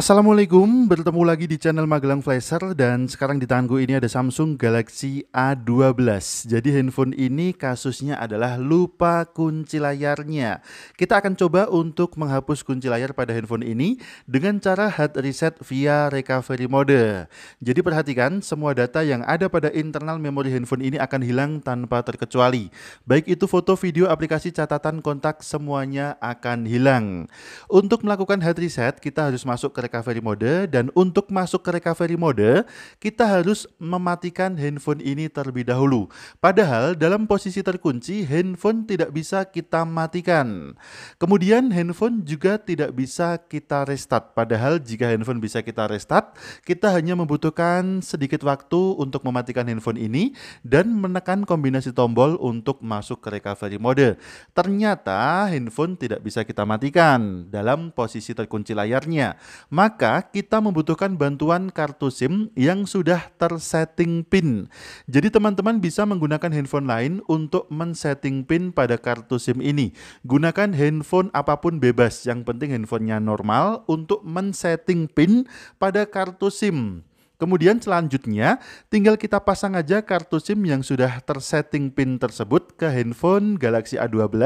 Assalamualaikum, bertemu lagi di channel Magelang Flasher dan sekarang di tanganku ini ada Samsung Galaxy A12. Jadi handphone ini kasusnya adalah lupa kunci layarnya. Kita akan coba untuk menghapus kunci layar pada handphone ini dengan cara hard reset via recovery mode. Jadi perhatikan semua data yang ada pada internal memori handphone ini akan hilang tanpa terkecuali. Baik itu foto, video, aplikasi, catatan, kontak semuanya akan hilang. Untuk melakukan hard reset kita harus masuk ke recovery mode dan untuk masuk ke recovery mode kita harus mematikan handphone ini terlebih dahulu. Padahal dalam posisi terkunci handphone tidak bisa kita matikan. Kemudian handphone juga tidak bisa kita restart. Padahal jika handphone bisa kita restart, kita hanya membutuhkan sedikit waktu untuk mematikan handphone ini dan menekan kombinasi tombol untuk masuk ke recovery mode. Ternyata handphone tidak bisa kita matikan dalam posisi terkunci layarnya maka kita membutuhkan bantuan kartu SIM yang sudah tersetting PIN. Jadi teman-teman bisa menggunakan handphone lain untuk men-setting PIN pada kartu SIM ini. Gunakan handphone apapun bebas, yang penting handphonenya normal untuk men-setting PIN pada kartu SIM. Kemudian selanjutnya tinggal kita pasang aja kartu SIM yang sudah tersetting PIN tersebut ke handphone Galaxy A12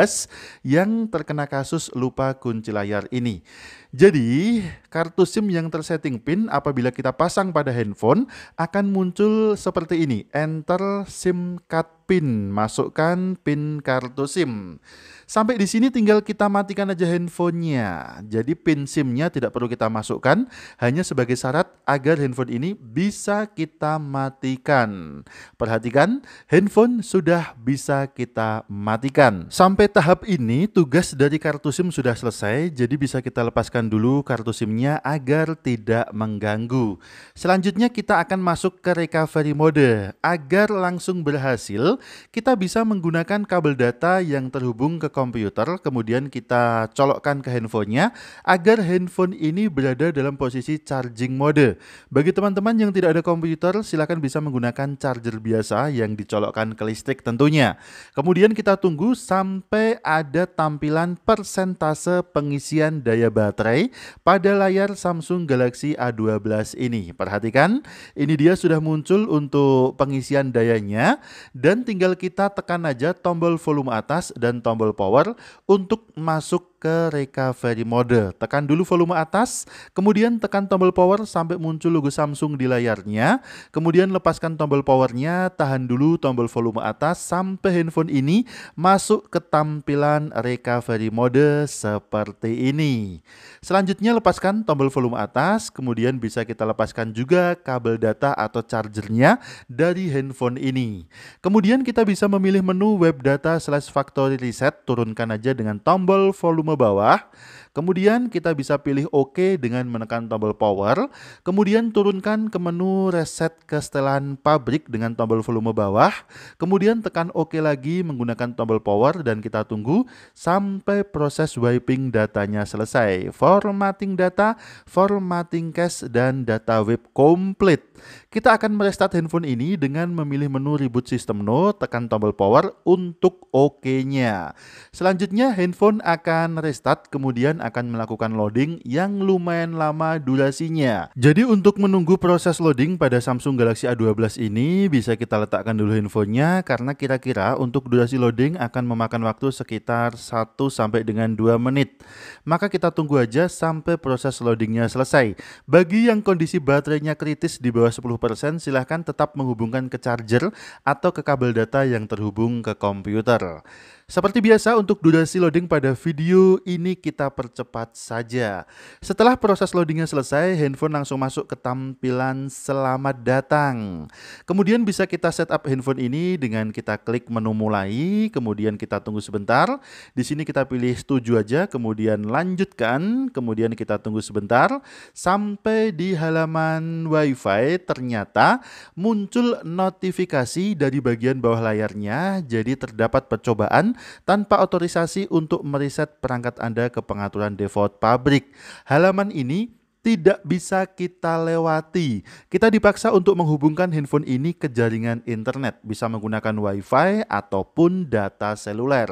yang terkena kasus lupa kunci layar ini. Jadi, kartu SIM yang tersetting PIN apabila kita pasang pada handphone akan muncul seperti ini, enter SIM card PIN, masukkan PIN kartu SIM. Sampai di sini tinggal kita matikan aja handphonenya. Jadi PIN SIM-nya tidak perlu kita masukkan, hanya sebagai syarat agar handphone ini bisa kita matikan. Perhatikan, handphone sudah bisa kita matikan. Sampai tahap ini tugas dari kartu SIM sudah selesai, jadi bisa kita lepaskan dulu kartu SIM-nya agar tidak mengganggu. Selanjutnya kita akan masuk ke recovery mode agar langsung berhasil kita bisa menggunakan kabel data yang terhubung ke komputer, kemudian kita colokkan ke handphonenya agar handphone ini berada dalam posisi charging mode. Bagi teman-teman yang tidak ada komputer, silahkan bisa menggunakan charger biasa yang dicolokkan ke listrik tentunya. Kemudian kita tunggu sampai ada tampilan persentase pengisian daya baterai pada layar Samsung Galaxy A12 ini. Perhatikan, ini dia sudah muncul untuk pengisian dayanya dan tinggal kita tekan aja tombol volume atas dan tombol power untuk masuk ke recovery mode. Tekan dulu volume atas, kemudian tekan tombol power sampai muncul logo Samsung di layarnya. Kemudian lepaskan tombol powernya, tahan dulu tombol volume atas sampai handphone ini masuk ke tampilan recovery mode seperti ini. Selanjutnya lepaskan tombol volume atas, kemudian bisa kita lepaskan juga kabel data atau chargernya dari handphone ini. Kemudian kita bisa memilih menu web data slash factory reset, turunkan aja dengan tombol volume bawah Kemudian kita bisa pilih OK dengan menekan tombol power, kemudian turunkan ke menu reset ke setelan pabrik dengan tombol volume bawah, kemudian tekan OK lagi menggunakan tombol power dan kita tunggu sampai proses wiping datanya selesai. Formatting data, formatting cache, dan data web complete. Kita akan merestart handphone ini dengan memilih menu reboot system no, tekan tombol power untuk OK-nya. Selanjutnya handphone akan restart kemudian akan melakukan loading yang lumayan lama durasinya. Jadi untuk menunggu proses loading pada Samsung Galaxy A12 ini bisa kita letakkan dulu infonya karena kira-kira untuk durasi loading akan memakan waktu sekitar 1 sampai dengan 2 menit. Maka kita tunggu aja sampai proses loadingnya selesai. Bagi yang kondisi baterainya kritis di bawah 10%, silahkan tetap menghubungkan ke charger atau ke kabel data yang terhubung ke komputer. Seperti biasa untuk durasi loading pada video ini kita percepat saja. Setelah proses loadingnya selesai, handphone langsung masuk ke tampilan selamat datang. Kemudian bisa kita setup handphone ini dengan kita klik menu mulai, kemudian kita tunggu sebentar. Di sini kita pilih setuju aja, kemudian lanjutkan, kemudian kita tunggu sebentar sampai di halaman WiFi ternyata muncul notifikasi dari bagian bawah layarnya. Jadi terdapat percobaan tanpa otorisasi untuk meriset perangkat Anda ke pengaturan default pabrik. Halaman ini tidak bisa kita lewati. Kita dipaksa untuk menghubungkan handphone ini ke jaringan internet, bisa menggunakan WiFi ataupun data seluler.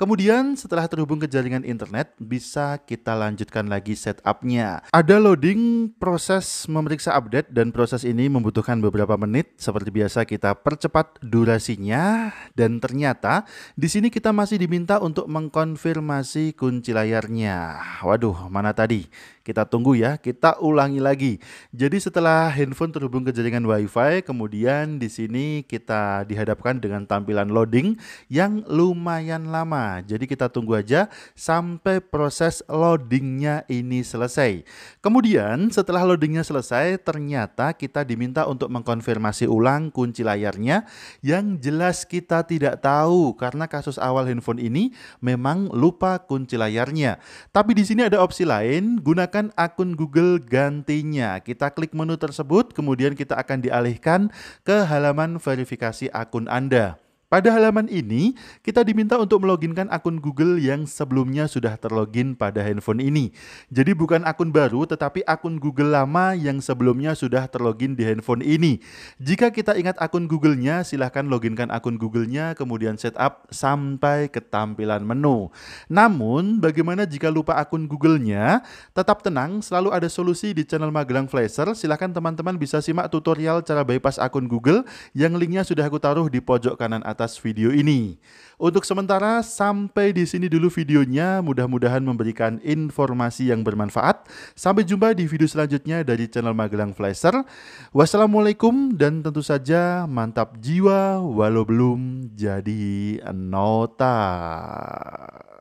Kemudian setelah terhubung ke jaringan internet, bisa kita lanjutkan lagi setupnya. Ada loading proses memeriksa update dan proses ini membutuhkan beberapa menit. Seperti biasa kita percepat durasinya dan ternyata di sini kita masih diminta untuk mengkonfirmasi kunci layarnya. Waduh, mana tadi? Kita tunggu ya. Kita ulangi lagi. Jadi setelah handphone terhubung ke jaringan Wi-Fi, kemudian di sini kita dihadapkan dengan tampilan loading yang lumayan lama. Jadi kita tunggu aja sampai proses loadingnya ini selesai. Kemudian setelah loadingnya selesai, ternyata kita diminta untuk mengkonfirmasi ulang kunci layarnya yang jelas kita tidak tahu karena kasus awal handphone ini memang lupa kunci layarnya. Tapi di sini ada opsi lain, gunakan akun Google Google gantinya. Kita klik menu tersebut, kemudian kita akan dialihkan ke halaman verifikasi akun Anda. Pada halaman ini, kita diminta untuk meloginkan akun Google yang sebelumnya sudah terlogin pada handphone ini. Jadi bukan akun baru, tetapi akun Google lama yang sebelumnya sudah terlogin di handphone ini. Jika kita ingat akun Google-nya, silahkan loginkan akun Google-nya, kemudian setup sampai ke tampilan menu. Namun, bagaimana jika lupa akun Google-nya? Tetap tenang, selalu ada solusi di channel Magelang Flasher. Silahkan teman-teman bisa simak tutorial cara bypass akun Google yang linknya sudah aku taruh di pojok kanan atas atas video ini. Untuk sementara sampai di sini dulu videonya, mudah-mudahan memberikan informasi yang bermanfaat. Sampai jumpa di video selanjutnya dari channel Magelang Flasher. Wassalamualaikum dan tentu saja mantap jiwa walau belum jadi nota.